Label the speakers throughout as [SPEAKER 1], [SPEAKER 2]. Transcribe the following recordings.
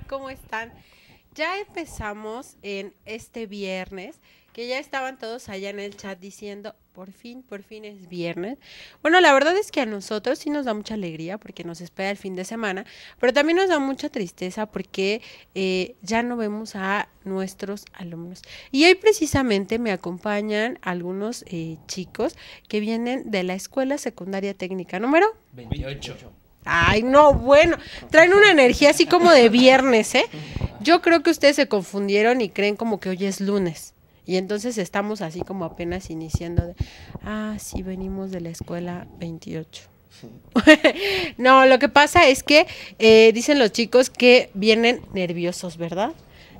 [SPEAKER 1] ¿cómo están? Ya empezamos en este viernes, que ya estaban todos allá en el chat diciendo, por fin, por fin es viernes. Bueno, la verdad es que a nosotros sí nos da mucha alegría porque nos espera el fin de semana, pero también nos da mucha tristeza porque eh, ya no vemos a nuestros alumnos. Y hoy precisamente me acompañan algunos eh, chicos que vienen de la Escuela Secundaria Técnica número 28. Ay, no, bueno, traen una energía así como de viernes, ¿eh? Yo creo que ustedes se confundieron y creen como que hoy es lunes. Y entonces estamos así como apenas iniciando ah, sí, venimos de la escuela 28. no, lo que pasa es que eh, dicen los chicos que vienen nerviosos, ¿verdad?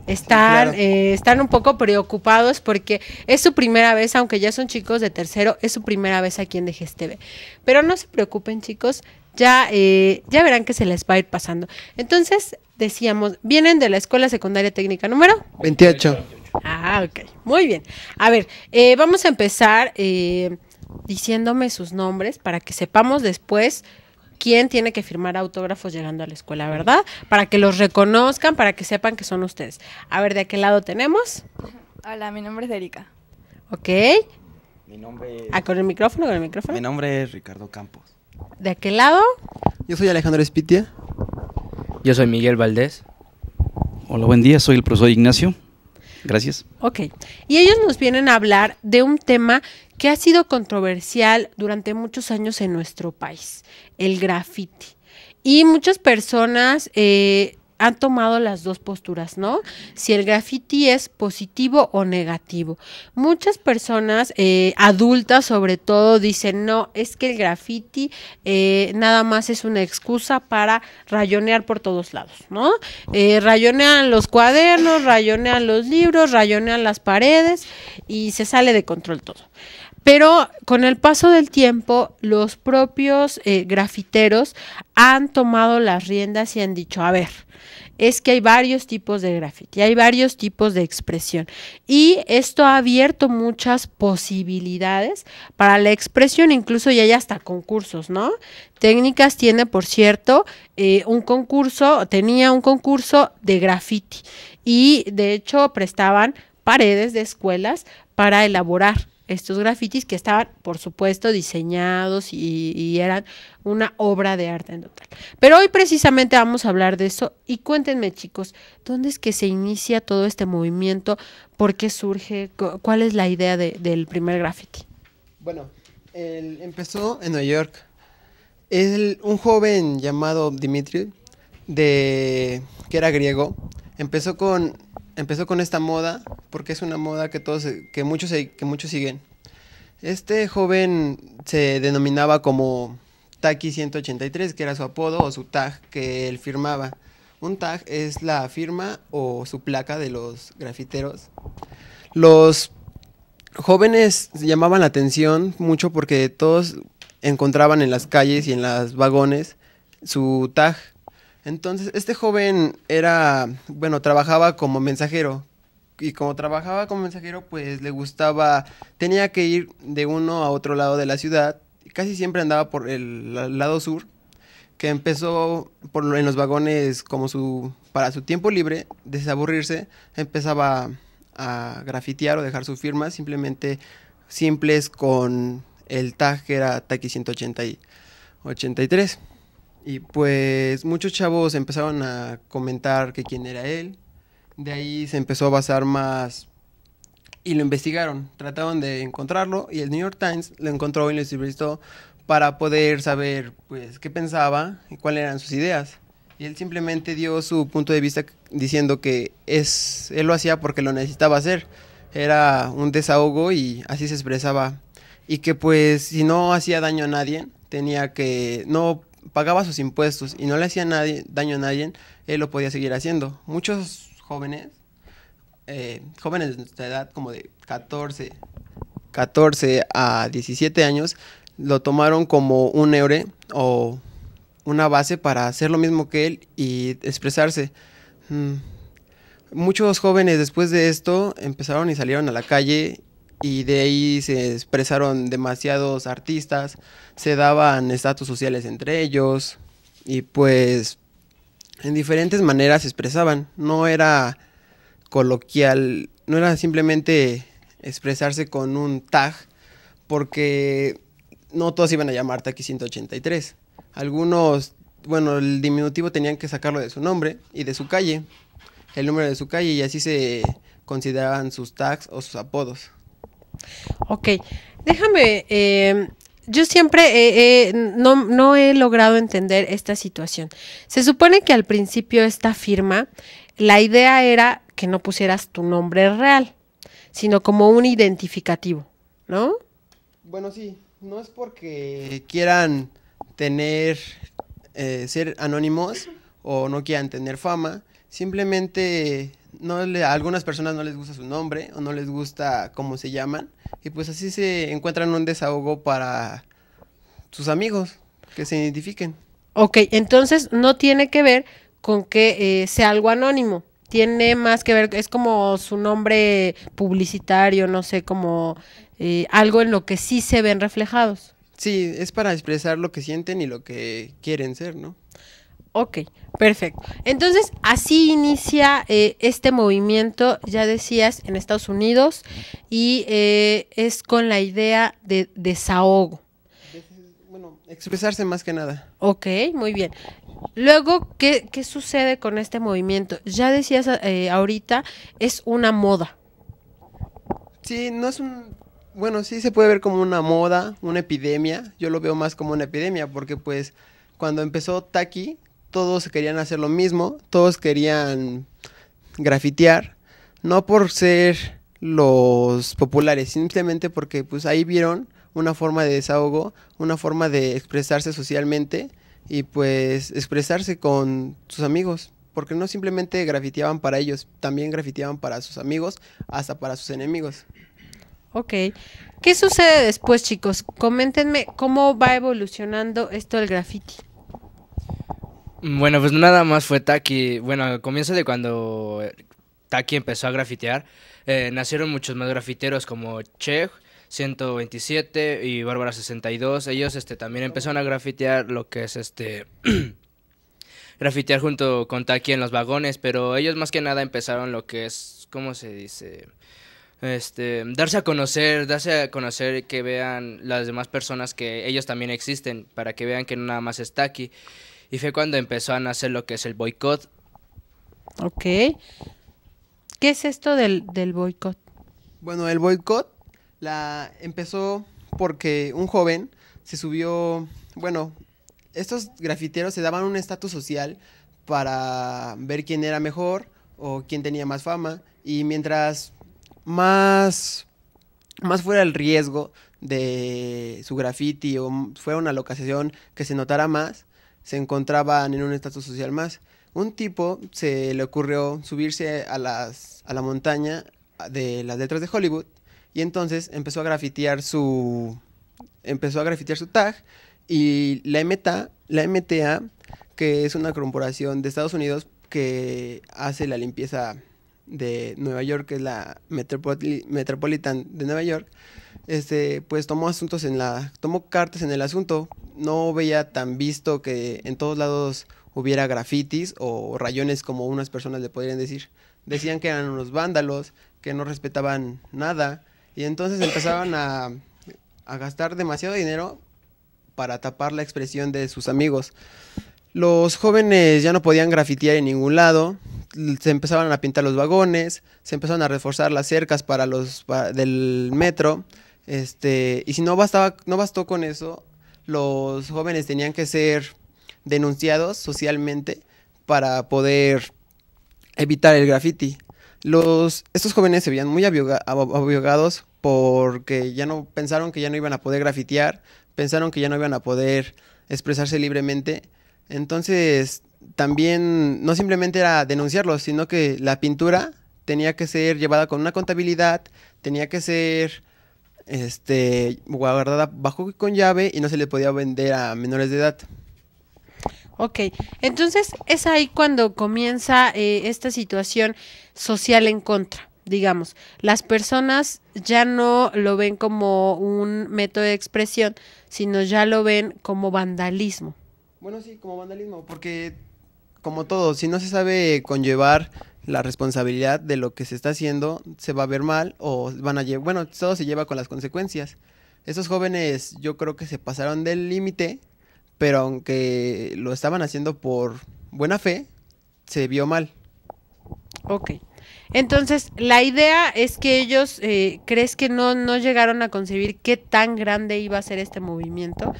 [SPEAKER 1] Están, eh, están un poco preocupados porque es su primera vez, aunque ya son chicos de tercero, es su primera vez aquí en DGSTV. Pero no se preocupen, chicos, ya, eh, ya verán que se les va a ir pasando. Entonces, decíamos, vienen de la Escuela Secundaria Técnica número 28. Ah, ok, muy bien. A ver, eh, vamos a empezar eh, diciéndome sus nombres para que sepamos después quién tiene que firmar autógrafos llegando a la escuela, ¿verdad? Para que los reconozcan, para que sepan que son ustedes. A ver, ¿de qué lado tenemos?
[SPEAKER 2] Hola, mi nombre es Erika.
[SPEAKER 1] Ok. Mi nombre es... Ah, con el micrófono, con el micrófono.
[SPEAKER 3] Mi nombre es Ricardo Campos.
[SPEAKER 1] ¿De aquel lado? Yo soy Alejandro Espitia.
[SPEAKER 4] Yo soy Miguel Valdés. Hola,
[SPEAKER 5] buen día. Soy el profesor Ignacio. Gracias.
[SPEAKER 1] Ok. Y ellos nos vienen a hablar de un tema que ha sido controversial durante muchos años en nuestro país, el graffiti. Y muchas personas eh, han tomado las dos posturas, ¿no? Si el graffiti es positivo o negativo. Muchas personas, eh, adultas sobre todo, dicen, no, es que el graffiti eh, nada más es una excusa para rayonear por todos lados, ¿no? Eh, rayonean los cuadernos, rayonean los libros, rayonean las paredes y se sale de control todo. Pero con el paso del tiempo, los propios eh, grafiteros han tomado las riendas y han dicho, a ver, es que hay varios tipos de graffiti, hay varios tipos de expresión. Y esto ha abierto muchas posibilidades para la expresión, incluso ya hay hasta concursos, ¿no? Técnicas tiene, por cierto, eh, un concurso, tenía un concurso de graffiti y de hecho prestaban paredes de escuelas para elaborar estos grafitis que estaban, por supuesto, diseñados y, eran una obra de arte en total. Pero hoy precisamente vamos a hablar de eso y cuéntenme chicos, ¿dónde es que se inicia todo este movimiento? ¿Por qué surge? ¿Cuál es la idea del primer graffiti? Bueno,
[SPEAKER 4] empezó en Nueva York. Es un joven llamado Dimitri, de, que era griego, empezó con empezó con esta moda, porque es una moda que, todos, que, muchos, que muchos siguen. Este joven se denominaba como Taki 183, que era su apodo o su tag que él firmaba. Un tag es la firma o su placa de los grafiteros. Los jóvenes llamaban la atención mucho porque todos encontraban en las calles y en los vagones su tag entonces, este joven era, bueno, trabajaba como mensajero. Y como trabajaba como mensajero, pues le gustaba, tenía que ir de uno a otro lado de la ciudad. Casi siempre andaba por el lado sur, que empezó por, en los vagones como su, para su tiempo libre, desaburrirse, empezaba a grafitear o dejar su firma, simplemente simples con el tag que era Taki 183. Y pues muchos chavos empezaron a comentar que quién era él. De ahí se empezó a basar más y lo investigaron. Trataron de encontrarlo y el New York Times lo encontró y lo entrevistó para poder saber pues qué pensaba y cuáles eran sus ideas. Y él simplemente dio su punto de vista diciendo que es él lo hacía porque lo necesitaba hacer. Era un desahogo y así se expresaba y que pues si no hacía daño a nadie, tenía que no pagaba sus impuestos y no le hacía daño a nadie, él lo podía seguir haciendo. Muchos jóvenes, eh, jóvenes de nuestra edad, como de 14, 14 a 17 años, lo tomaron como un eure o una base para hacer lo mismo que él y expresarse. Mm. Muchos jóvenes después de esto empezaron y salieron a la calle y de ahí se expresaron demasiados artistas, se daban estatus sociales entre ellos y pues en diferentes maneras se expresaban, no era coloquial, no era simplemente expresarse con un tag porque no todos iban a llamar aquí 183. Algunos, bueno, el diminutivo tenían que sacarlo de su nombre y de su calle, el número de su calle y así se consideraban sus tags o sus apodos.
[SPEAKER 1] Ok, déjame, em, yo siempre no, he logrado entender esta situación. Se supone que al principio esta firma, la idea era que no pusieras tu nombre real, sino como un identificativo,
[SPEAKER 4] ¿no? Bueno, sí, no es porque quieran tener, eh, ser anónimos o no quieran tener fama, simplemente no le, a algunas personas no les gusta su nombre o no les gusta cómo se llaman. Y pues así se encuentran un desahogo para sus amigos que se identifiquen.
[SPEAKER 1] Ok, entonces no tiene que ver con que eh, sea algo anónimo. Tiene más que ver, es como su nombre publicitario, no sé, como eh, algo en lo que sí se ven reflejados.
[SPEAKER 4] Sí, es para expresar lo que sienten y lo que quieren ser, ¿no? Ok, perfecto.
[SPEAKER 1] Entonces, así inicia eh, este movimiento, ya decías, en Estados Unidos y eh, es con la idea de desahogo. Bueno, expresarse más que nada. Ok, muy bien. Luego, ¿qué, sucede con este movimiento? Ya decías eh, ahorita, es una moda.
[SPEAKER 4] Sí, no es un... Bueno, sí se puede ver como una moda, una epidemia. Yo lo veo más como una epidemia porque pues cuando empezó Taki, todos querían hacer lo mismo, todos querían grafitear, no por ser los populares, simplemente porque pues ahí vieron una forma de desahogo, una forma de expresarse socialmente y pues expresarse con sus amigos, porque no simplemente grafiteaban para ellos, también grafiteaban para sus amigos, hasta para
[SPEAKER 1] sus enemigos. Ok. ¿Qué sucede después, chicos? Coméntenme cómo va evolucionando esto el graffiti.
[SPEAKER 5] Bueno, pues nada más fue Taki. Bueno, al comienzo de cuando eh, Taki empezó a grafitear, eh, nacieron muchos más grafiteros como Che, 127 y Bárbara 62. Ellos este, también empezaron a grafitear lo que es este. grafitear junto con Taki en los vagones, pero ellos más que nada empezaron lo que es. ¿Cómo se dice? Este, darse a conocer, darse a conocer que vean las demás personas que ellos también existen, para que vean que no nada más es Taki. Y fue cuando empezó a nacer lo que es el
[SPEAKER 1] boicot. Ok. ¿Qué es esto del, boicot?
[SPEAKER 4] Bueno, el boicot la empezó porque un joven se subió, bueno, estos grafiteros se daban un estatus social para ver quién era mejor o quién tenía más fama y mientras más más fuera el riesgo de su graffiti o fuera una locación que se notara más, se encontraban en un estatus social más. Un tipo se le ocurrió subirse a, las, a la montaña de las letras de Hollywood y entonces empezó a grafitear su empezó a grafitear su tag y la MTA, la MTA que es una corporación de Estados Unidos que hace la limpieza de Nueva York, que es la Metropolitan de Nueva York, este, pues tomó asuntos en la, tomó cartas en el asunto no veía tan visto que en todos lados hubiera grafitis o rayones como unas personas le podrían decir. Decían que eran unos vándalos, que no respetaban nada y entonces empezaban a, gastar demasiado dinero para tapar la expresión de sus amigos. Los jóvenes ya no podían grafitear en ningún lado, se empezaban a pintar los vagones, se empezaban a reforzar las cercas para los del metro, este, y si no bastaba no bastó con eso, los jóvenes tenían que ser denunciados socialmente para poder evitar el graffiti. Los, estos jóvenes se veían muy abogados porque ya no pensaron que ya no iban a poder grafitear, pensaron que ya no iban a poder expresarse libremente. Entonces, también no simplemente era denunciarlos, sino que la pintura tenía que ser llevada con una contabilidad, tenía que ser este, guardada bajo con llave y no se le podía vender a menores de edad.
[SPEAKER 1] Ok, entonces es ahí cuando comienza eh, esta situación social en contra, digamos. Las personas ya no lo ven como un método de expresión, sino ya lo ven como vandalismo.
[SPEAKER 4] Bueno, sí, como vandalismo, porque como todo, si no se sabe conllevar la responsabilidad de lo que se está haciendo se va a ver mal o van a llevar, bueno, todo se lleva con las consecuencias. Esos jóvenes yo creo que se pasaron del límite, pero aunque lo estaban haciendo por buena fe, se vio mal.
[SPEAKER 1] Ok. Entonces, la idea es que ellos, eh, ¿crees que no, no llegaron a concebir qué tan grande iba a ser este movimiento?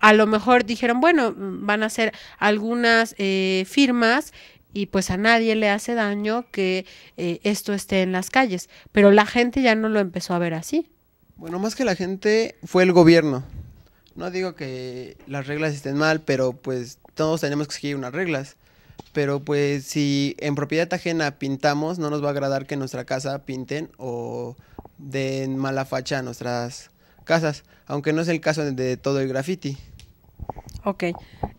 [SPEAKER 1] a lo mejor dijeron, bueno, mm, van a hacer algunas eh, firmas y pues a nadie le hace daño que eh, esto esté en las calles. Pero la gente ya no lo empezó a ver así. Bueno, más que la gente
[SPEAKER 4] fue el gobierno. No digo que las reglas estén mal, pero pues todos tenemos que seguir unas reglas. Pero pues si en propiedad ajena pintamos, no nos va a agradar que en nuestra casa pinten o den mala facha a nuestras casas, aunque no es el caso de todo el graffiti.
[SPEAKER 1] Ok.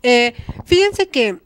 [SPEAKER 1] Eh, fíjense que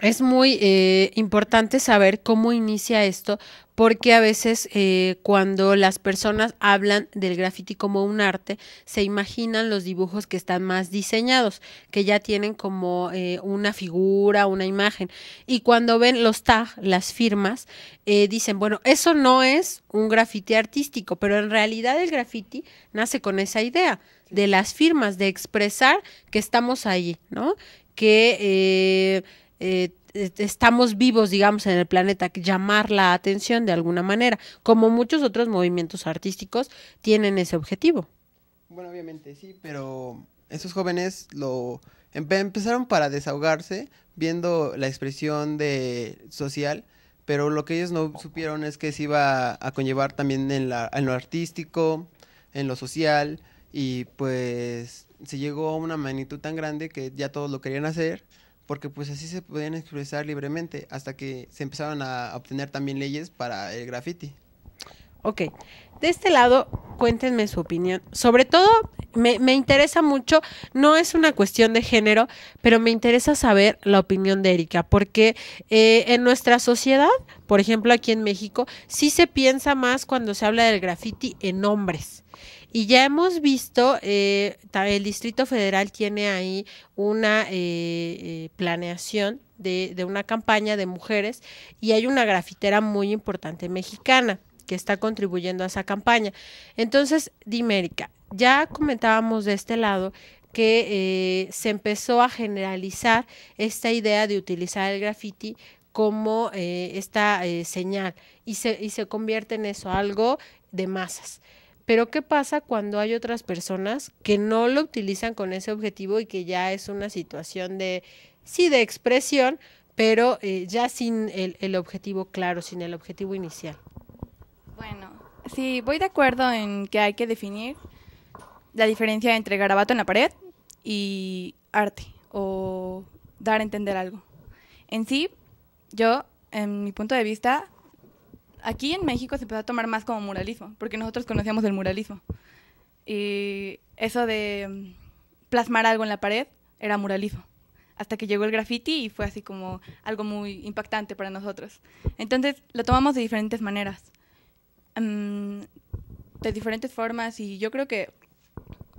[SPEAKER 1] es muy eh, importante saber cómo inicia esto, porque a veces eh, cuando las personas hablan del graffiti como un arte, se imaginan los dibujos que están más diseñados, que ya tienen como eh, una figura, una imagen. Y cuando ven los tag, las firmas, dicen, bueno, eso no es un graffiti artístico, pero en realidad el graffiti nace con esa idea de las firmas, de expresar que estamos ahí, ¿no? Que eh, estamos vivos, digamos, en el planeta, llamar la atención de alguna manera, como muchos otros movimientos artísticos tienen ese objetivo.
[SPEAKER 4] Bueno, obviamente sí, pero esos jóvenes lo empezaron para desahogarse viendo la expresión de social, pero lo que ellos no supieron es que se iba a conllevar también en, en lo artístico, en lo social, y pues se llegó a una magnitud tan grande que ya todos lo querían hacer porque pues así se podían expresar libremente hasta que se empezaron a obtener también leyes para el graffiti. Ok,
[SPEAKER 1] de este lado, cuéntenme su opinión. Sobre todo, me, me, interesa mucho, no es una cuestión de género, pero me interesa saber la opinión de Erika, porque eh, en nuestra sociedad, por ejemplo aquí en México, sí se piensa más cuando se habla del graffiti en hombres. Y ya hemos visto, eh, el Distrito Federal tiene ahí una eh, eh, planeación de, una campaña de mujeres y hay una grafitera muy importante mexicana que está contribuyendo a esa campaña. Entonces, Dimérica, ya comentábamos de este lado que se empezó a generalizar esta idea de utilizar el graffiti como esta señal y se, y se convierte en eso, algo de masas. Pero ¿qué pasa cuando hay otras personas que no lo utilizan con ese objetivo y que ya es una situación de, sí, de expresión, pero eh, ya sin el, el, objetivo claro, sin el objetivo inicial?
[SPEAKER 2] Bueno, sí, voy de acuerdo en que hay que definir la diferencia entre garabato en la pared y arte o dar a entender algo. En sí, yo, en mi punto de vista, aquí en México se empezó a tomar más como muralismo, porque nosotros conocíamos el muralismo. Y eso de mm, plasmar algo en la pared era muralismo. Hasta que llegó el graffiti y fue así como algo muy impactante para nosotros. Entonces lo tomamos de diferentes maneras, mm, de diferentes formas y yo creo que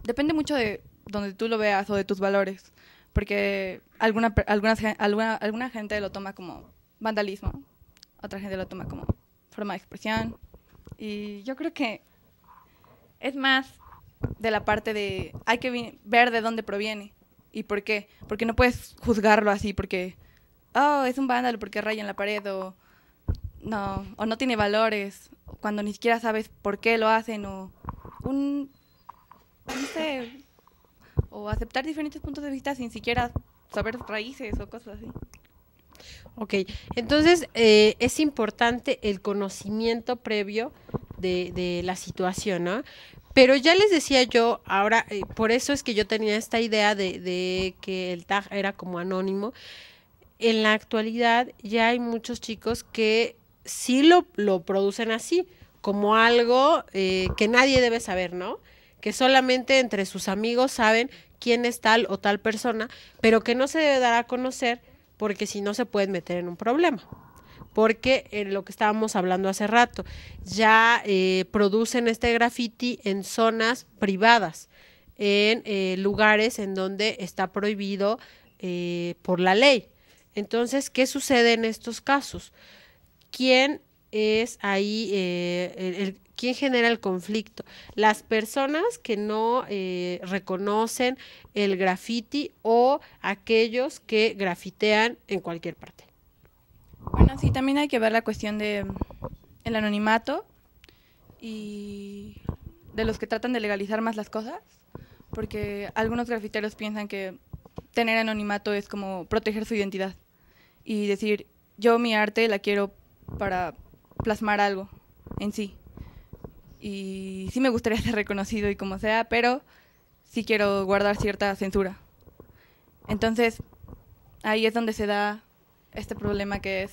[SPEAKER 2] depende mucho de donde tú lo veas o de tus valores, porque alguna, alguna, alguna, alguna gente lo toma como vandalismo, otra gente lo toma como forma de expresión. Y yo creo que es más de la parte de hay que ver de dónde proviene y por qué. Porque no puedes juzgarlo así, porque, oh, es un vándalo porque raya en la pared o no, o no tiene valores, cuando ni siquiera sabes por qué lo hacen o un, no sé, o aceptar diferentes puntos de vista sin siquiera saber raíces o cosas así.
[SPEAKER 1] Ok, entonces eh, es importante el conocimiento previo de, la situación, ¿no? Pero ya les decía yo, ahora, eh, por eso es que yo tenía esta idea de, que el tag era como anónimo. En la actualidad ya hay muchos chicos que sí lo, lo producen así, como algo eh, que nadie debe saber, ¿no? Que solamente entre sus amigos saben quién es tal o tal persona, pero que no se debe dar a conocer porque si no se pueden meter en un problema. Porque en eh, lo que estábamos hablando hace rato, ya eh, producen este graffiti en zonas privadas, en eh, lugares en donde está prohibido por la ley. Entonces, ¿qué sucede en estos casos? ¿Quién es ahí el, ¿Quién genera el conflicto? Las personas que no eh, reconocen el graffiti o aquellos que grafitean en cualquier parte. Bueno, sí, también hay que ver la cuestión de mm, el anonimato
[SPEAKER 2] y de los que tratan de legalizar más las cosas, porque algunos grafiteros piensan que tener anonimato es como proteger su identidad y decir, yo mi arte la quiero para plasmar algo en sí y sí me gustaría ser reconocido y como sea, pero sí quiero guardar cierta censura. Entonces, ahí es donde se da este problema que es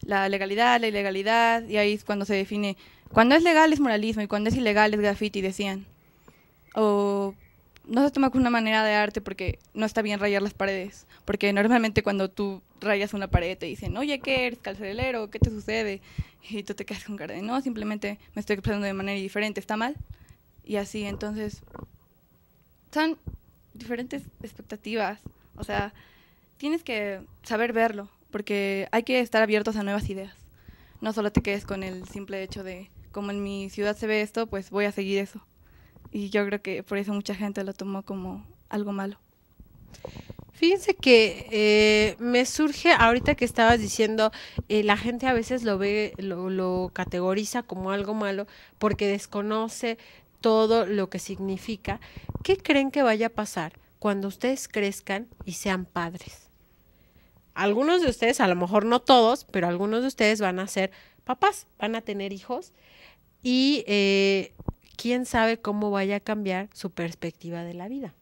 [SPEAKER 2] la legalidad, la ilegalidad, y ahí es cuando se define, cuando es legal es moralismo y cuando es ilegal es graffiti, decían. O no se toma como una manera de arte porque no está bien rayar las paredes. Porque normalmente cuando tú rayas una pared te dicen, oye, ¿qué eres ¿calcelero? ¿Qué te sucede? Y tú te quedas con cara de, no, simplemente me estoy expresando de manera diferente, está mal. Y así, entonces, son diferentes expectativas. O sea, tienes que saber verlo, porque hay que estar abiertos a nuevas ideas. No solo te quedes con el simple hecho de, como en mi ciudad se ve esto, pues voy a seguir eso y yo creo que por eso mucha gente lo tomó como algo
[SPEAKER 1] malo. Fíjense que eh, me surge ahorita que estabas diciendo, eh, la gente a veces lo ve, lo, categoriza como algo malo porque desconoce todo lo que significa. ¿Qué creen que vaya a pasar cuando ustedes crezcan y sean padres? Algunos de ustedes, a lo mejor no todos, pero algunos de ustedes van a ser papás, van a tener hijos y eh, quién sabe cómo vaya a cambiar su perspectiva de la vida.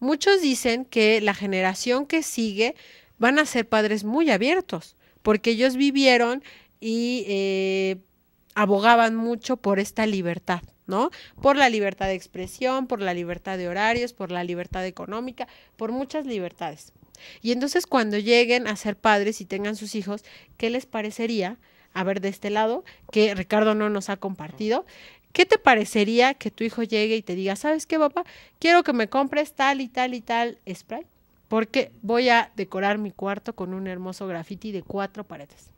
[SPEAKER 1] Muchos dicen que la generación que sigue van a ser padres muy abiertos, porque ellos vivieron y eh, abogaban mucho por esta libertad, ¿no? Por la libertad de expresión, por la libertad de horarios, por la libertad económica, por muchas libertades. Y entonces cuando lleguen a ser padres y tengan sus hijos, ¿qué les parecería? A ver, de este lado, que Ricardo no nos ha compartido, ¿Qué te parecería que tu hijo llegue y te diga, ¿sabes qué, papá? Quiero que me compres tal y tal y tal spray, porque voy a decorar mi cuarto con un hermoso graffiti de cuatro paredes.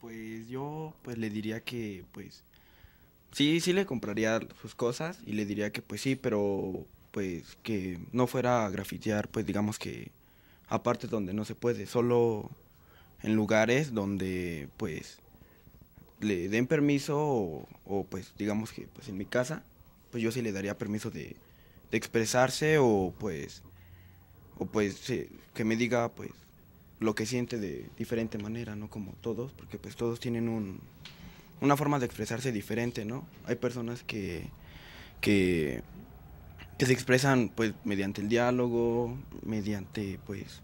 [SPEAKER 3] pues yo pues le diría que pues sí, sí le compraría sus cosas y le diría que pues sí, pero pues que no fuera a grafitear, pues digamos que a partes donde no se puede, solo en lugares donde pues le den permiso o, pues digamos que pues en mi casa, pues yo sí le daría permiso de, expresarse o pues, o pues que me diga pues lo que siente de diferente manera, ¿no? Como todos, porque pues todos tienen una forma de expresarse diferente, ¿no? Hay personas que, que, que se expresan pues mediante el diálogo, mediante pues,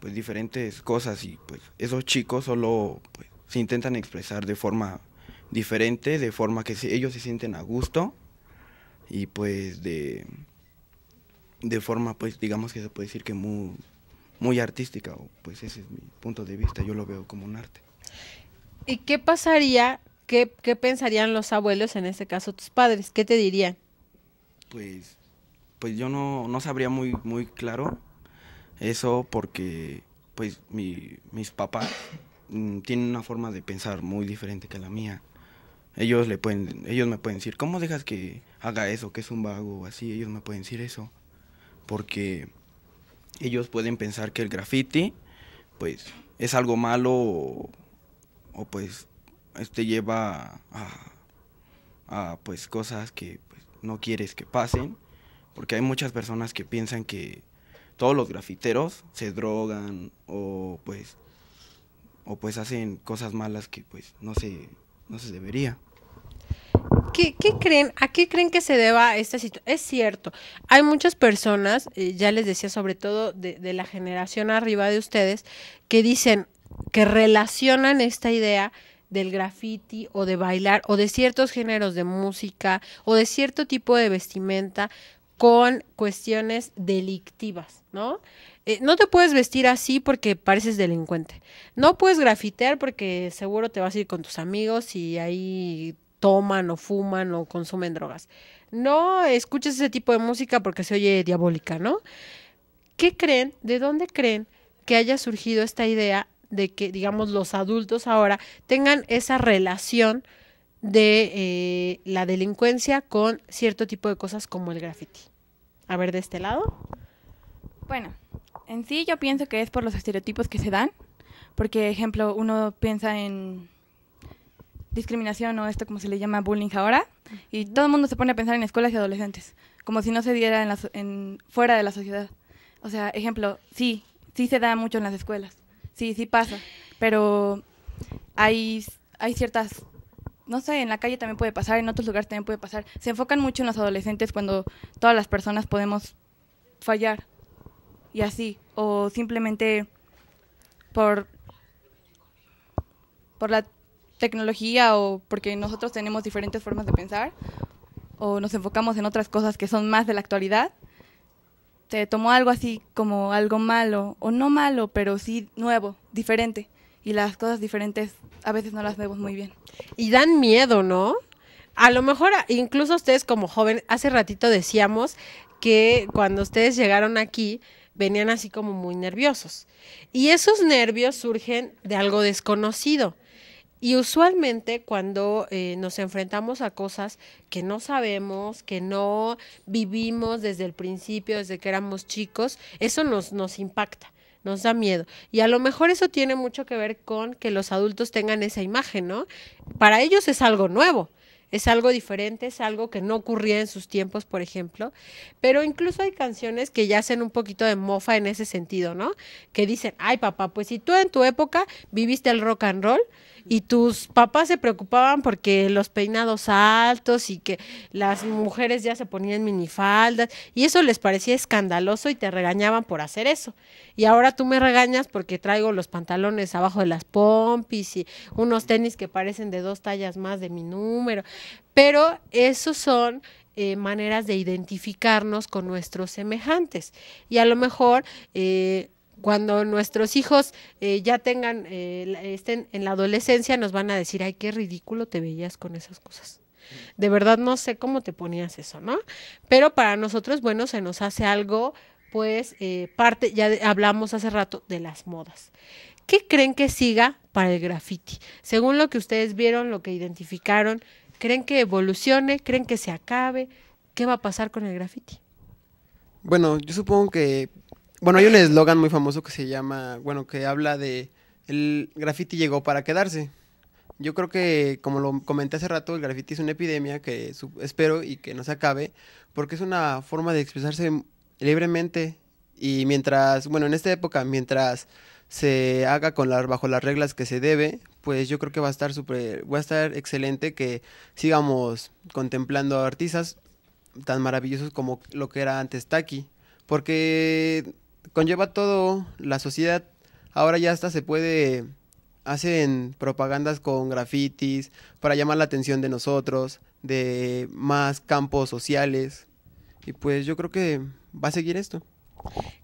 [SPEAKER 3] pues diferentes cosas y pues esos chicos solo pues se intentan expresar de forma diferente, de forma que ellos se sienten a gusto y pues de, de forma, pues digamos que se puede decir que muy, muy artística, pues ese es mi punto de vista, yo lo veo como un arte.
[SPEAKER 1] ¿Y qué pasaría, qué, pensarían los abuelos, en este caso tus padres? ¿Qué te dirían?
[SPEAKER 3] Pues, pues yo no, no sabría muy, muy claro eso porque pues mis papás Mm, tienen una forma de pensar muy diferente que la mía. Ellos le pueden, ellos me pueden decir, ¿cómo dejas que haga eso, que es un vago o así? Ellos me pueden decir eso. Porque ellos pueden pensar que el graffiti, pues, es algo malo o, pues, este lleva a, pues, cosas que pues, no quieres que pasen. Porque hay muchas personas que piensan que todos los grafiteros se drogan o, pues, o pues hacen cosas malas que pues no se, no se debería.
[SPEAKER 1] ¿Qué, creen? ¿A qué creen que se deba esta situación? Es cierto, hay muchas personas, eh, ya les decía sobre todo de, de la generación arriba de ustedes, que dicen que relacionan esta idea del graffiti o de bailar o de ciertos géneros de música o de cierto tipo de vestimenta con cuestiones delictivas, ¿no? Eh, no te puedes vestir así porque pareces delincuente. No puedes grafitear porque seguro te vas a ir con tus amigos y ahí toman o fuman o consumen drogas. No escuches ese tipo de música porque se oye diabólica, ¿no? ¿Qué creen? ¿De dónde creen que haya surgido esta idea de que, digamos, los adultos ahora tengan esa relación de eh, la delincuencia con cierto tipo de cosas como el graffiti? A ver, de este lado.
[SPEAKER 2] Bueno, en sí yo pienso que es por los estereotipos que se dan, porque ejemplo uno piensa en discriminación o esto como se le llama bullying ahora, y todo el mundo se pone a pensar en escuelas y adolescentes, como si no se diera en, fuera de la sociedad. O sea, ejemplo, sí, sí se da mucho en las escuelas, sí, sí pasa, pero hay, hay ciertas no sé, en la calle también puede pasar, en otros lugares también puede pasar. Se enfocan mucho en los adolescentes cuando todas las personas podemos fallar y así, o simplemente por, por la tecnología o porque nosotros tenemos diferentes formas de pensar o nos enfocamos en otras cosas que son más de la actualidad, te tomó algo así como algo malo, o no malo, pero sí nuevo, diferente. Y las cosas diferentes a veces no las vemos muy bien.
[SPEAKER 1] Y dan miedo, ¿no? A lo mejor incluso ustedes como joven, hace ratito decíamos que cuando ustedes llegaron aquí, venían así como muy nerviosos. Y esos nervios surgen de algo desconocido. Y usualmente cuando eh, nos enfrentamos a cosas que no sabemos, que no vivimos desde el principio, desde que éramos chicos, eso nos, nos impacta nos da miedo. Y a lo mejor eso tiene mucho que ver con que los adultos tengan esa imagen, ¿no? Para ellos es algo nuevo es algo diferente, es algo que no ocurría en sus tiempos, por ejemplo, pero incluso hay canciones que ya hacen un poquito de mofa en ese sentido, ¿no? Que dicen, ay papá, pues si tú en tu época viviste el rock and roll y tus papás se preocupaban porque los peinados altos y que las mujeres ya se ponían minifaldas y eso les parecía escandaloso y te regañaban por hacer eso. Y ahora tú me regañas porque traigo los pantalones abajo de las pompis y unos tenis que parecen de dos tallas más de mi número. Pero esos son eh, maneras de identificarnos con nuestros semejantes. Y a lo mejor... Eh, cuando nuestros hijos eh, ya tengan, eh, estén en la adolescencia, nos van a decir, ay, qué ridículo te veías con esas cosas. De verdad no sé cómo te ponías eso, ¿no? Pero para nosotros, bueno, se nos hace algo, pues, eh, parte, ya hablamos hace rato de las modas. ¿Qué creen que siga para el graffiti? Según lo que ustedes vieron, lo que identificaron, ¿creen que evolucione? ¿Creen que se acabe? ¿Qué va a pasar con el graffiti?
[SPEAKER 4] Bueno, yo supongo que bueno, hay un eslogan muy famoso que se llama, bueno, que habla de el graffiti llegó para quedarse. Yo creo que, como lo comenté hace rato, el graffiti es una epidemia que espero y que no se acabe, porque es una forma de expresarse libremente. Y mientras, bueno, en esta época, mientras se haga con las bajo las reglas que se debe, pues yo creo que va a estar super, va a estar excelente que sigamos contemplando a artistas tan maravillosos como lo que era antes Taki, porque conlleva todo la sociedad. Ahora ya hasta se puede hacen propagandas con grafitis para llamar la atención de nosotros, de más campos sociales. Y pues yo creo que va a seguir esto.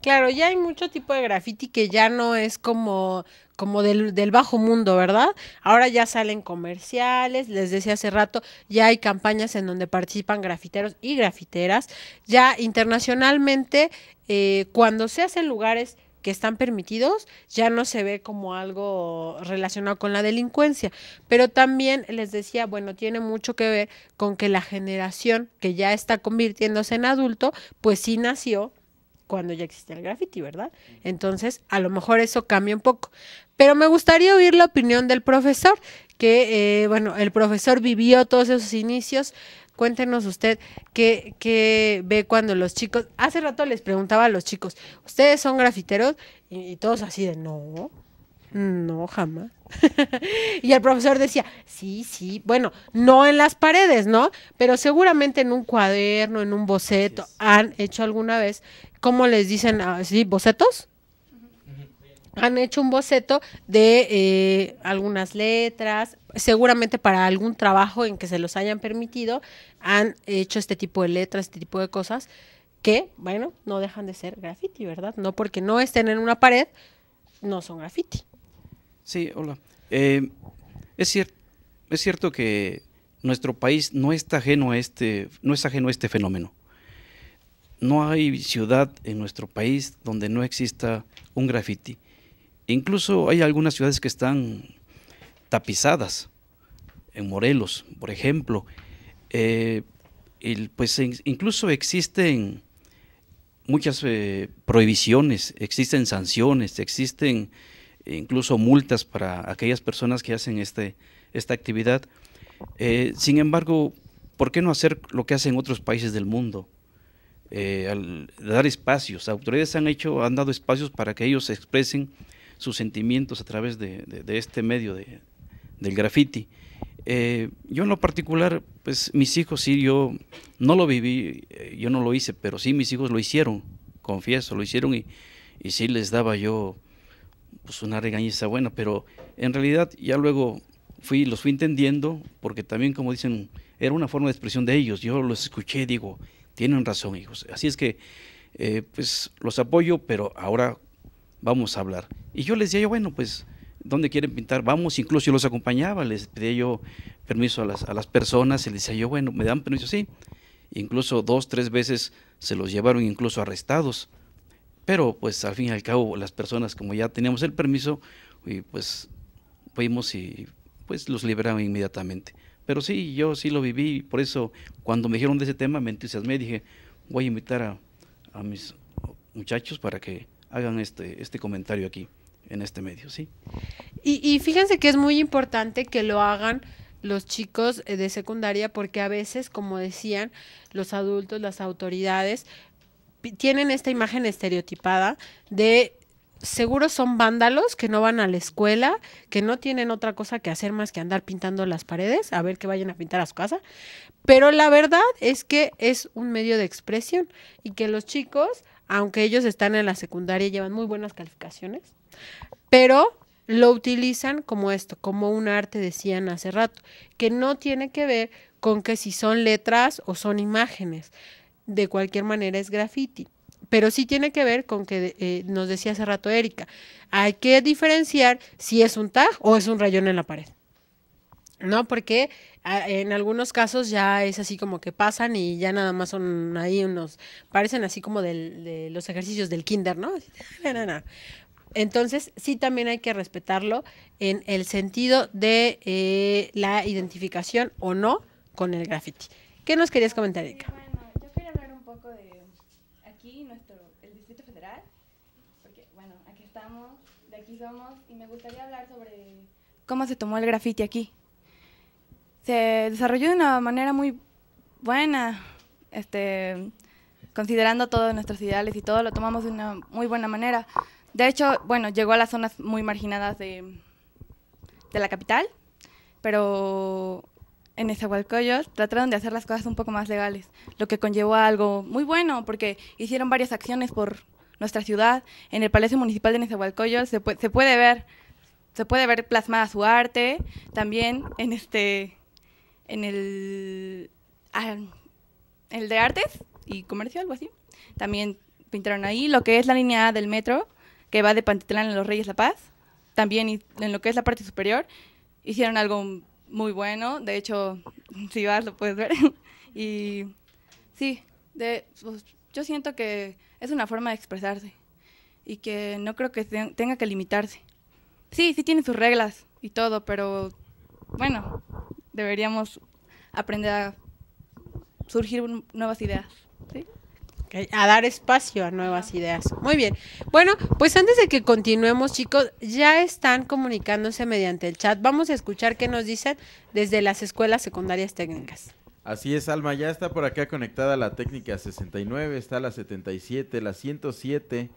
[SPEAKER 1] Claro, ya hay mucho tipo de graffiti que ya no es como, como del, bajo mundo, ¿verdad? Ahora ya salen comerciales, les decía hace rato, ya hay campañas en donde participan grafiteros y grafiteras. Ya internacionalmente, eh, cuando se hacen lugares que están permitidos, ya no se ve como algo relacionado con la delincuencia. Pero también les decía, bueno, tiene mucho que ver con que la generación que ya está convirtiéndose en adulto, pues sí nació cuando ya existía el graffiti, ¿verdad? Entonces, a lo mejor eso cambia un poco. Pero me gustaría oír la opinión del profesor, que, eh, bueno, el profesor vivió todos esos inicios. Cuéntenos usted qué, ve cuando los chicos, hace rato les preguntaba a los chicos, ¿ustedes son grafiteros? y todos así de, no, no, jamás. y el profesor decía, sí, sí, bueno, no en las paredes, ¿no? Pero seguramente en un cuaderno, en un boceto, han hecho alguna vez ¿cómo les dicen sí, ¿Bocetos? han hecho un boceto de eh, algunas letras, seguramente para algún trabajo en que se los hayan permitido, han hecho este tipo de letras, este tipo de cosas, que, bueno, no dejan de ser graffiti, ¿verdad? No porque no estén en una pared, no son graffiti.
[SPEAKER 5] Sí, hola. Eh, es, cierto, es cierto que nuestro país no está ajeno a este, no es ajeno a este fenómeno. No hay ciudad en nuestro país donde no exista un graffiti. Incluso hay algunas ciudades que están tapizadas, en Morelos, por ejemplo. Eh, pues incluso existen muchas eh, prohibiciones, existen sanciones, existen incluso multas para aquellas personas que hacen este, esta actividad. Eh, sin embargo, ¿por qué no hacer lo que hacen otros países del mundo? Eh, al dar espacios. Autoridades han hecho, han dado espacios para que ellos expresen sus sentimientos a través de, este medio del graffiti. Eh, yo en lo particular, pues mis hijos sí, yo no lo viví, eh, yo no lo hice, pero sí mis hijos lo hicieron, confieso, lo hicieron y, y sí les daba yo pues una regañiza buena, pero en realidad ya luego fui, los fui entendiendo, porque también como dicen, era una forma de expresión de ellos, yo los escuché, digo, tienen razón, hijos. Así es que, eh, pues los apoyo, pero ahora vamos a hablar. Y yo les decía, yo, bueno, pues, ¿dónde quieren pintar? Vamos, incluso yo los acompañaba, les pedía yo permiso a las, a las personas, y les decía yo, bueno, ¿me dan permiso? Sí. Incluso dos, tres veces se los llevaron incluso arrestados. Pero pues al fin y al cabo las personas como ya teníamos el permiso, y pues fuimos y pues los liberaron inmediatamente. Pero sí, yo sí lo viví, por eso cuando me dijeron de ese tema me entusiasmé, dije, voy a invitar a, mis muchachos para que hagan este, este comentario aquí, en este medio, ¿sí?
[SPEAKER 1] y fíjense que es muy importante que lo hagan los chicos eh, de secundaria porque a veces, como decían los adultos, las autoridades, tienen esta imagen estereotipada de seguro son vándalos que no van a la escuela, que no tienen otra cosa que hacer más que andar pintando las paredes, a ver que vayan a pintar a su casa. Pero la verdad es que es un medio de expresión y que los chicos, aunque ellos están en la secundaria y llevan muy buenas calificaciones, pero lo utilizan como esto, como un arte, decían hace rato, que no tiene que ver con que si son letras o son imágenes. De cualquier manera es graffiti pero sí tiene que ver con que eh, nos decía hace rato Erika, hay que diferenciar si es un tag o es un rayón en la pared. ¿no? Porque ah, en algunos casos ya es así como que pasan y ya nada más son ahí unos, parecen así como de los ejercicios del kinder, ¿no? Entonces, sí también hay que respetarlo en el sentido de eh, la identificación o no con el graffiti. ¿Qué nos querías comentar, Erika? bueno,
[SPEAKER 2] yo quería hablar un poco de aquí, nuestro, el Distrito Federal, porque bueno, aquí estamos, de aquí somos, y me gustaría hablar sobre cómo se tomó el grafiti aquí. Se desarrolló de una manera muy buena, este, considerando todos nuestros ideales y todo, lo tomamos de una muy buena manera. De hecho, bueno, llegó a las zonas muy marginadas de, de la capital, pero en Nezahualcóyotl trataron de hacer las cosas un poco más legales, lo que conllevó a algo muy bueno, porque hicieron varias acciones por nuestra ciudad. En el Palacio Municipal de Nezahualcóyotl se, se puede ver se puede ver plasmada su arte, también en este en el ah, el de artes y comercio algo así. También pintaron ahí lo que es la línea del metro que va de Pantitlán a Los Reyes La Paz. También en lo que es la parte superior hicieron algo muy bueno. De hecho, si vas lo puedes ver. y sí, de, pues, yo siento que es una forma de expresarse y que no creo que tenga que limitarse. Sí, sí tiene sus reglas y todo, pero bueno, deberíamos aprender a surgir nuevas ideas. ¿sí?
[SPEAKER 1] A dar espacio a nuevas ideas. Muy bien. Bueno, pues antes de que continuemos, chicos, ya están comunicándose mediante el chat. Vamos a escuchar qué nos dicen desde las escuelas secundarias técnicas.
[SPEAKER 6] Así es, Alma, ya está por acá conectada la técnica 69, está la 77, la 107,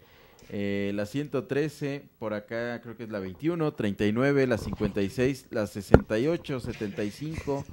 [SPEAKER 6] eh, la 113, por acá creo que es la 21, 39, la 56, la 68, 75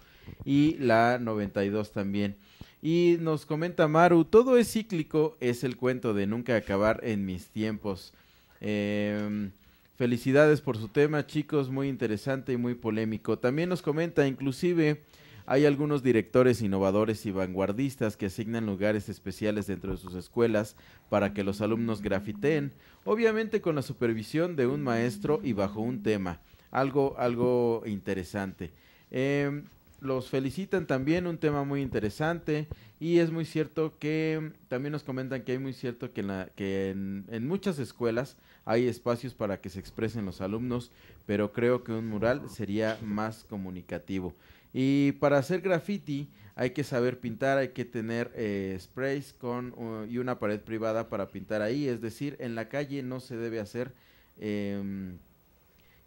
[SPEAKER 6] y la 92 también. Y nos comenta Maru, todo es cíclico, es el cuento de nunca acabar en mis tiempos. Em, felicidades por su tema, chicos, muy interesante y muy polémico. También nos comenta, inclusive, hay algunos directores innovadores y vanguardistas que asignan lugares especiales dentro de sus escuelas para que los alumnos grafiteen, obviamente con la supervisión de un maestro y bajo un tema. Algo, algo interesante. Eh, los felicitan también, un tema muy interesante. Y es muy cierto que también nos comentan que hay muy cierto que, en, la, que en, muchas escuelas hay espacios para que se expresen los alumnos, pero creo que un mural sería más comunicativo. Y para hacer graffiti hay que saber pintar, hay que tener eh, sprays con, uh, y una pared privada para pintar ahí. Es decir, en la calle no se debe hacer... Em,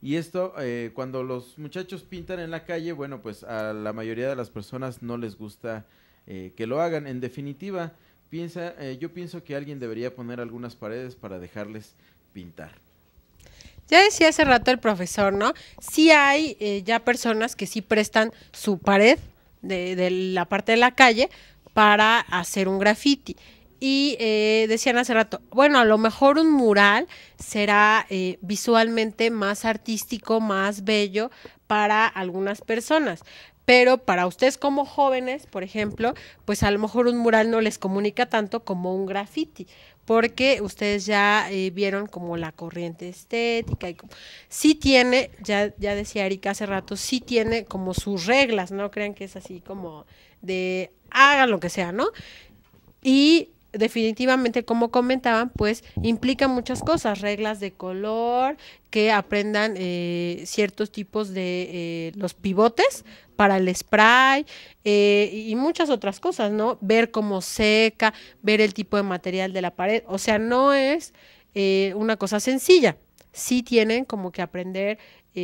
[SPEAKER 6] y esto, eh, cuando los muchachos pintan en la calle, bueno, pues a la mayoría de las personas no les gusta eh, que lo hagan. En definitiva, piensa, eh, yo pienso que alguien debería poner algunas paredes para dejarles pintar.
[SPEAKER 1] Ya decía hace rato el profesor, ¿no? Sí hay ya personas que sí prestan su pared de, de, la parte de la calle para hacer un graffiti. Y eh, decían hace rato, bueno, a lo mejor un mural será eh, visualmente más artístico, más bello para algunas personas. Pero para ustedes como jóvenes, por ejemplo, pues a lo mejor un mural no les comunica tanto como un graffiti, porque ustedes ya eh, vieron como la corriente estética y como, sí tiene, ya, ya decía Erika hace rato, sí tiene como sus reglas, no crean que es así como de hagan lo que sea, ¿no? Y definitivamente, como comentaban, pues implica muchas cosas, reglas de color, que aprendan eh, ciertos tipos de eh, los pivotes para el spray eh, y muchas otras cosas, ¿no? Ver cómo seca, ver el tipo de material de la pared, o sea, no es una cosa sencilla, sí tienen como que aprender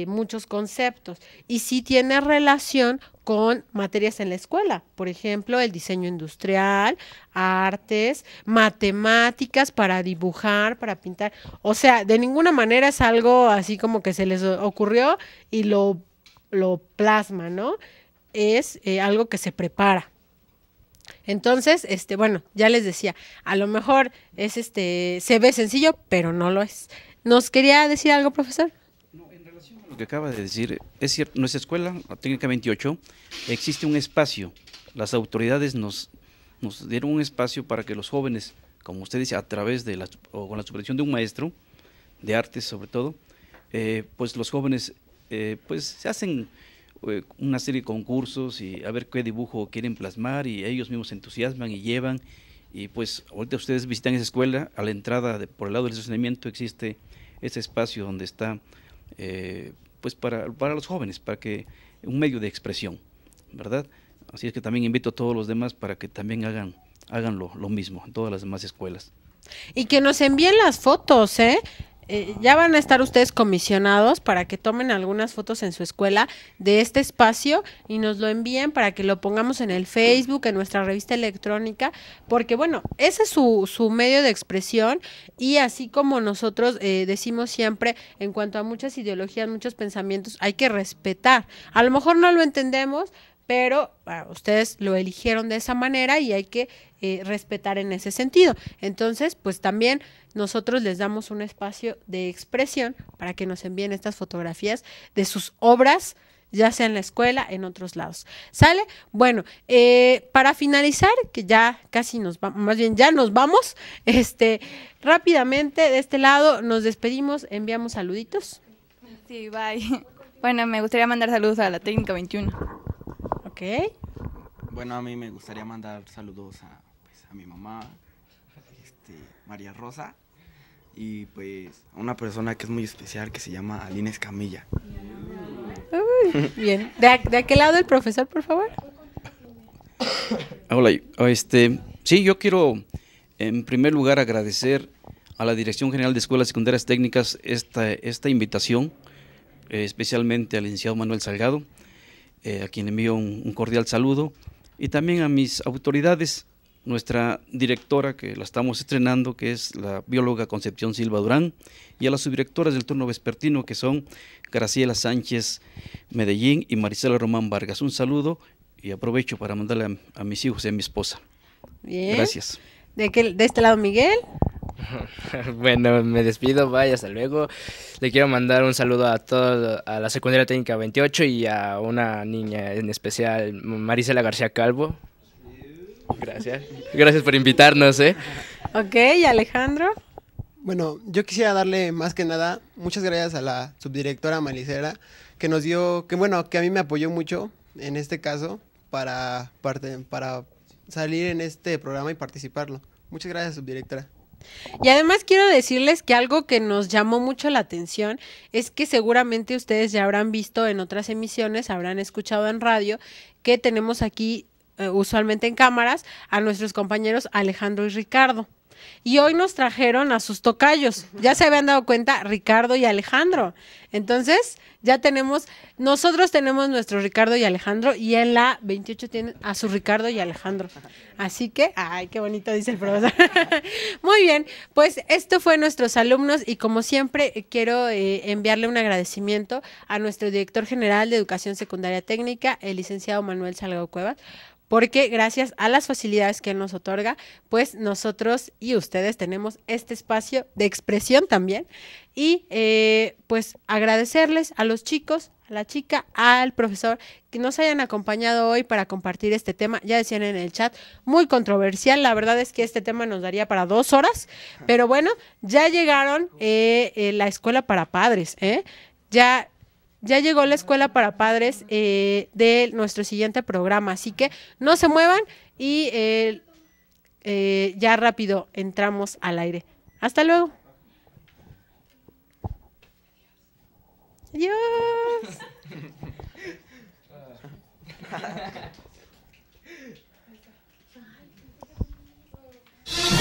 [SPEAKER 1] muchos conceptos y sí tiene relación con materias en la escuela, por ejemplo, el diseño industrial, artes, matemáticas para dibujar, para pintar. O sea, de ninguna manera es algo así como que se les ocurrió y lo, lo plasma, ¿no? Es eh, algo que se prepara. Entonces, este, bueno, ya les decía, a lo mejor es este, se ve sencillo, pero no lo es. ¿Nos quería decir algo, profesor?
[SPEAKER 5] que acaba de decir es cierto. Nuestra escuela, la técnica 28, existe un espacio. Las autoridades nos, nos dieron un espacio para que los jóvenes, como usted dice, a través de la, o con la supervisión de un maestro, de artes sobre todo, eh, pues los jóvenes eh, pues se hacen eh, una serie de concursos y a ver qué dibujo quieren plasmar y ellos mismos se entusiasman y llevan. Y pues ahorita ustedes visitan esa escuela, a la entrada por el lado del estacionamiento existe ese espacio donde está pues, para, los jóvenes, para que un medio de expresión, ¿verdad? Así es que también invito a todos los demás para que también hagan, lo mismo en todas las demás escuelas.
[SPEAKER 1] Y que nos envíen las fotos, ¿eh? Eh, ya van a estar ustedes comisionados para que tomen algunas fotos en su escuela de este espacio y nos lo envíen para que lo pongamos en el Facebook, en nuestra revista electrónica, porque bueno, ese es su, su medio de expresión y así como nosotros eh, decimos siempre en cuanto a muchas ideologías, muchos pensamientos, hay que respetar. A lo mejor no lo entendemos, pero ah, ustedes lo eligieron de esa manera y hay que eh, respetar en ese sentido. Entonces, pues también nosotros les damos un espacio de expresión para que nos envíen estas fotografías de sus obras ya sea en la escuela, en otros lados. ¿Sale? Bueno, eh, para finalizar, que ya casi nos vamos, más bien ya nos vamos, este, rápidamente de este lado nos despedimos, enviamos saluditos. Sí, bye. Bueno, me gustaría mandar saludos a la técnica 21.
[SPEAKER 3] Bueno, a mí me gustaría mandar saludos a, pues, mi mamá, este, María Rosa, y pues a una persona que es muy especial que se llama Aline Escamilla.
[SPEAKER 1] bien. ¿De, ¿De, aquel lado el profesor, por favor?
[SPEAKER 5] Hola, este, sí, yo quiero en primer lugar agradecer a la Dirección General de Escuelas Secundarias Técnicas esta, esta invitación, especialmente al licenciado Manuel Salgado eh, a quien envío un, cordial saludo, y también a mis autoridades, nuestra directora que la estamos estrenando, que es la bióloga Concepción Silva Durán, y a las subdirectoras del turno vespertino, que son Graciela Sánchez Medellín y Marisela Román Vargas. Un saludo y aprovecho para mandarle a, mis hijos y a mi esposa. Gracias.
[SPEAKER 1] ¿De, ¿De este lado, Miguel?
[SPEAKER 5] bueno, me despido, vaya, hasta luego. Le quiero mandar un saludo a toda a la secundaria técnica 28 y a una niña en especial, Marisela García Calvo. Gracias. Gracias por invitarnos, ¿eh?
[SPEAKER 1] Ok, Alejandro?
[SPEAKER 4] Bueno, yo quisiera darle más que nada muchas gracias a la subdirectora Malicera que nos dio, que bueno, que a mí me apoyó mucho en este caso para, para salir en este programa y participarlo. Muchas gracias, subdirectora.
[SPEAKER 1] Y además quiero decirles que algo que nos llamó mucho la atención es que seguramente ustedes ya habrán visto en otras emisiones, habrán escuchado en radio, que tenemos aquí eh, usualmente en cámaras a nuestros compañeros Alejandro y Ricardo. Y hoy nos trajeron a sus tocayos. Ya se habían dado cuenta Ricardo y Alejandro. Entonces, ya tenemos, nosotros tenemos nuestro Ricardo y Alejandro y en la 28 tienen a su Ricardo y Alejandro. Así que, ay, qué bonito dice el profesor. Muy bien, pues esto fue nuestros alumnos y como siempre eh, quiero eh, enviarle un agradecimiento a nuestro director general de Educación Secundaria Técnica, el licenciado Manuel Salgado Cuevas, porque gracias a las facilidades que él nos otorga, pues nosotros y ustedes tenemos este espacio de expresión también. Y eh, pues agradecerles a los chicos, a la chica, al profesor que nos hayan acompañado hoy para compartir este tema. Ya decían en el chat, muy controversial. La verdad es que este tema nos daría para dos horas, pero bueno, ya llegaron eh, eh, la escuela para padres, ¿eh? ya ya llegó la escuela para padres eh, de nuestro siguiente programa, así que no se muevan y eh, eh, ya rápido entramos al aire. Hasta luego. Adiós.